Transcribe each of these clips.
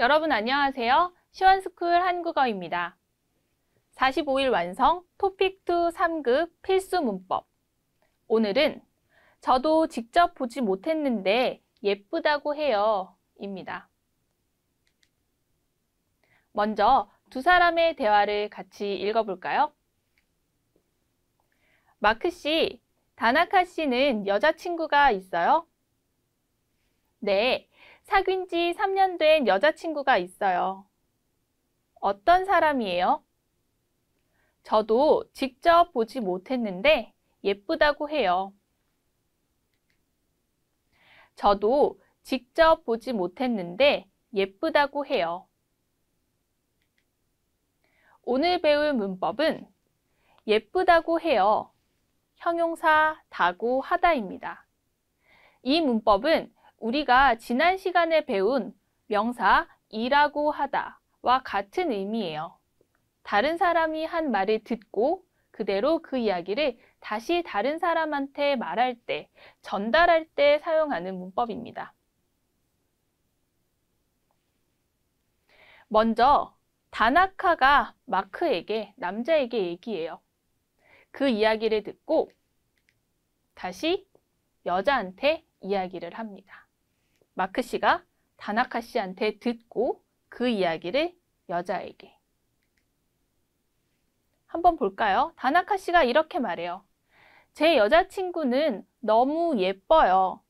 여러분 안녕하세요. 시원스쿨 한국어입니다. 45일 완성 토픽 2 3급 필수 문법 오늘은 저도 직접 보지 못했는데 예쁘다고 해요 입니다. 먼저 두 사람의 대화를 같이 읽어볼까요? 마크 씨, 다나카 씨는 여자친구가 있어요? 네, 사귄 지 3년 된 여자친구가 있어요. 어떤 사람이에요? 저도 직접 보지 못했는데 예쁘다고 해요. 저도 직접 보지 못했는데 예쁘다고 해요. 오늘 배울 문법은 예쁘다고 해요. 형용사 다고 하다입니다. 이 문법은 우리가 지난 시간에 배운 명사 이라고 하다와 같은 의미예요. 다른 사람이 한 말을 듣고 그대로 그 이야기를 다시 다른 사람한테 말할 때, 전달할 때 사용하는 문법입니다. 먼저 다나카가 마크에게 남자에게 얘기해요. 그 이야기를 듣고 다시 여자한테 이야기를 합니다. 마크 씨가 다나카 씨한테 듣고 그 이야기를 여자에게. 한번 볼까요? 다나카 씨가 이렇게 말해요. 제 여자친구는 너무 예뻐요.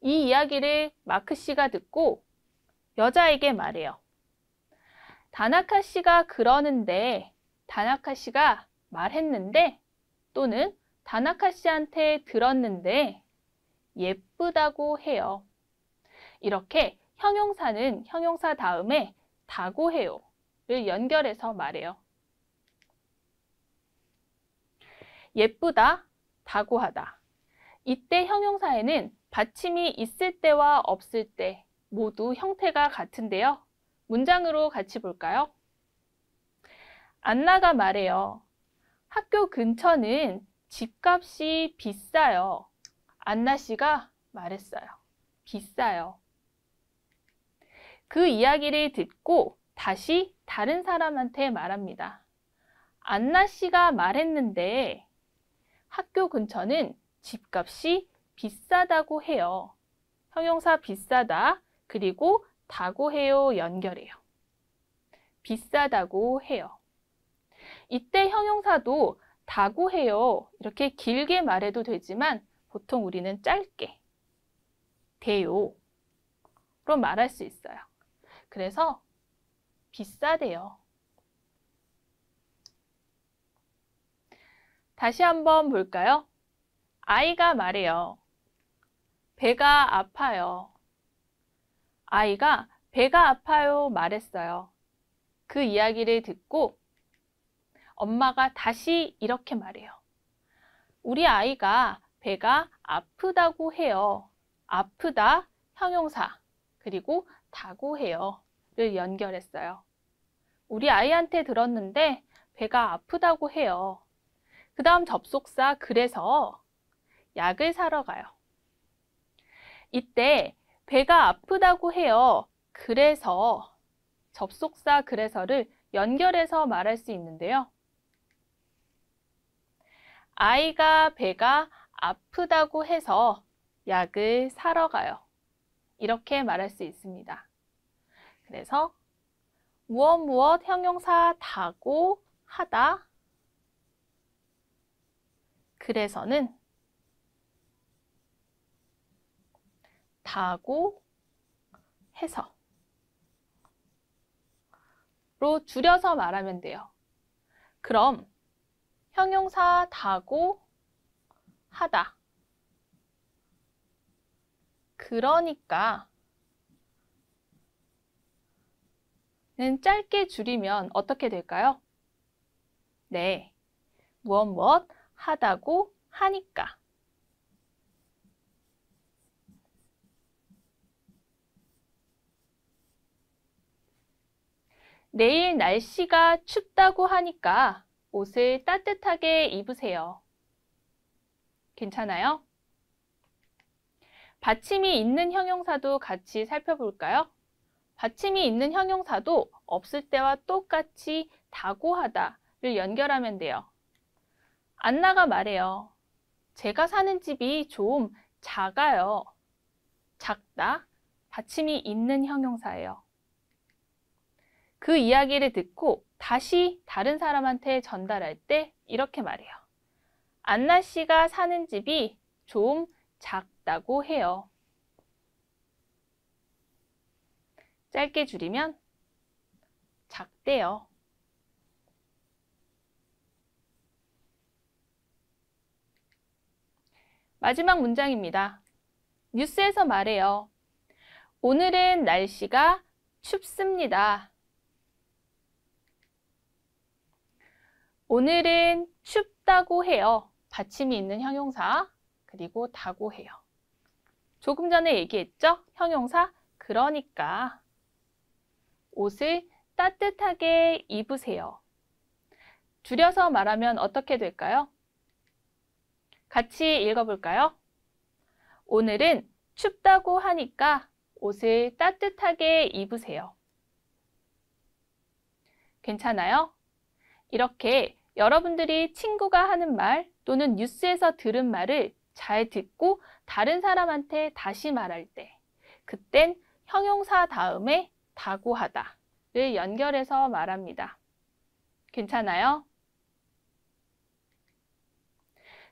이 이야기를 마크 씨가 듣고 여자에게 말해요. 다나카 씨가 그러는데, 다나카 씨가 말했는데, 또는 다나카 씨한테 들었는데, 예쁘다고 해요. 이렇게 형용사는 형용사 다음에 다고 해요를 연결해서 말해요. 예쁘다, 다고하다. 이때 형용사에는 받침이 있을 때와 없을 때 모두 형태가 같은데요. 문장으로 같이 볼까요? 안나가 말해요. 학교 근처는 집값이 비싸요. 안나 씨가 말했어요. 비싸요. 그 이야기를 듣고 다시 다른 사람한테 말합니다. 안나 씨가 말했는데 학교 근처는 집값이 비싸다고 해요. 형용사 비싸다 그리고 다고 해요 연결해요. 비싸다고 해요. 이때 형용사도 다고 해요 이렇게 길게 말해도 되지만 보통 우리는 짧게 돼요. 그럼 말할 수 있어요. 그래서 비싸대요. 다시 한번 볼까요? 아이가 말해요. 배가 아파요. 아이가 배가 아파요 말했어요. 그 이야기를 듣고 엄마가 다시 이렇게 말해요. 우리 아이가 배가 아프다고 해요. 아프다 형용사 그리고 다고해요를 연결했어요. 우리 아이한테 들었는데 배가 아프다고 해요. 그 다음 접속사 그래서 약을 사러 가요. 이때 배가 아프다고 해요. 그래서 접속사 그래서를 연결해서 말할 수 있는데요. 아이가 배가 아프다고 해서 약을 사러 가요. 이렇게 말할 수 있습니다. 그래서 무엇 무엇 형용사 다고 하다 그래서는 다고 해서 로 줄여서 말하면 돼요. 그럼 형용사 다고 하다 그러니까 는 짧게 줄이면 어떻게 될까요? 네, 무엇 무엇 하다고 하니까 내일 날씨가 춥다고 하니까 옷을 따뜻하게 입으세요. 괜찮아요? 받침이 있는 형용사도 같이 살펴볼까요? 받침이 있는 형용사도 없을 때와 똑같이 다고하다를 연결하면 돼요. 안나가 말해요. 제가 사는 집이 좀 작아요. 작다. 받침이 있는 형용사예요. 그 이야기를 듣고 다시 다른 사람한테 전달할 때 이렇게 말해요. 안나 씨가 사는 집이 좀 작, 있다고 해요. 짧게 줄이면 작대요. 마지막 문장입니다. 뉴스에서 말해요. 오늘은 날씨가 춥습니다. 오늘은 춥다고 해요. 받침이 있는 형용사 그리고 다고 해요. 조금 전에 얘기했죠? 형용사 그러니까 옷을 따뜻하게 입으세요. 줄여서 말하면 어떻게 될까요? 같이 읽어볼까요? 오늘은 춥다고 하니까 옷을 따뜻하게 입으세요. 괜찮아요? 이렇게 여러분들이 친구가 하는 말 또는 뉴스에서 들은 말을 잘 듣고 다른 사람한테 다시 말할 때 그땐 형용사 다음에 다고하다를 연결해서 말합니다. 괜찮아요?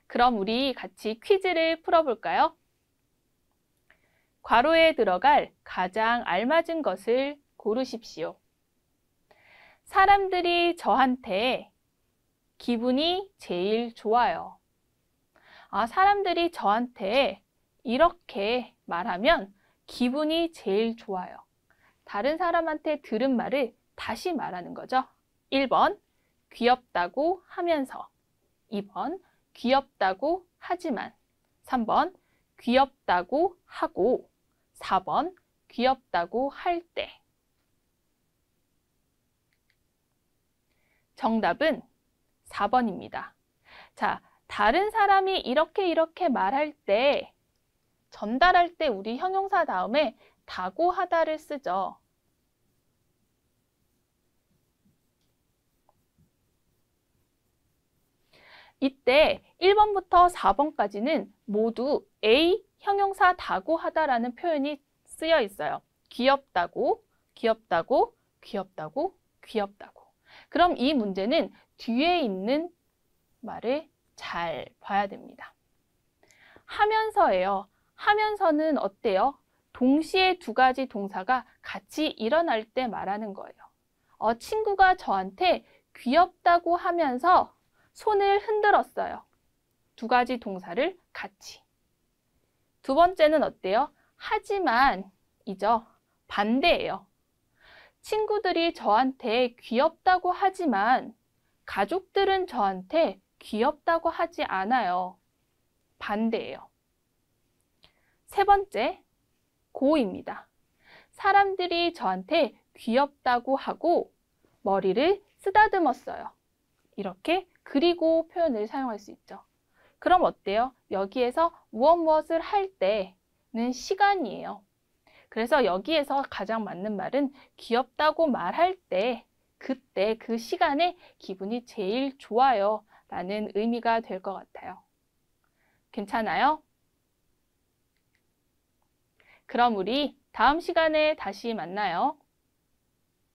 그럼 우리 같이 퀴즈를 풀어볼까요? 괄호에 들어갈 가장 알맞은 것을 고르십시오. 사람들이 저한테 기분이 제일 좋아요. 아, 사람들이 저한테 이렇게 말하면 기분이 제일 좋아요. 다른 사람한테 들은 말을 다시 말하는 거죠. 1번 귀엽다고 하면서 2번 귀엽다고 하지만 3번 귀엽다고 하고 4번 귀엽다고 할 때 정답은 4번입니다. 자, 다른 사람이 이렇게 이렇게 말할 때 전달할 때 우리 형용사 다음에 다고 하다를 쓰죠. 이때 1번부터 4번까지는 모두 A 형용사 다고 하다라는 표현이 쓰여 있어요. 귀엽다고, 귀엽다고, 귀엽다고, 귀엽다고. 그럼 이 문제는 뒤에 있는 말을 잘 봐야 됩니다. 하면서예요. 하면서는 어때요? 동시에 두 가지 동사가 같이 일어날 때 말하는 거예요. 어, 친구가 저한테 귀엽다고 하면서 손을 흔들었어요. 두 가지 동사를 같이. 두 번째는 어때요? 하지만 이죠. 반대예요. 친구들이 저한테 귀엽다고 하지만 가족들은 저한테 귀엽다고 하지 않아요. 반대예요. 세 번째, 고입니다. 사람들이 저한테 귀엽다고 하고 머리를 쓰다듬었어요. 이렇게 그리고 표현을 사용할 수 있죠. 그럼 어때요? 여기에서 무엇 무엇을 할 때는 시간이에요. 그래서 여기에서 가장 맞는 말은 귀엽다고 말할 때 그때 그 시간에 기분이 제일 좋아요 라는 의미가 될 것 같아요. 괜찮아요? 그럼 우리 다음 시간에 다시 만나요.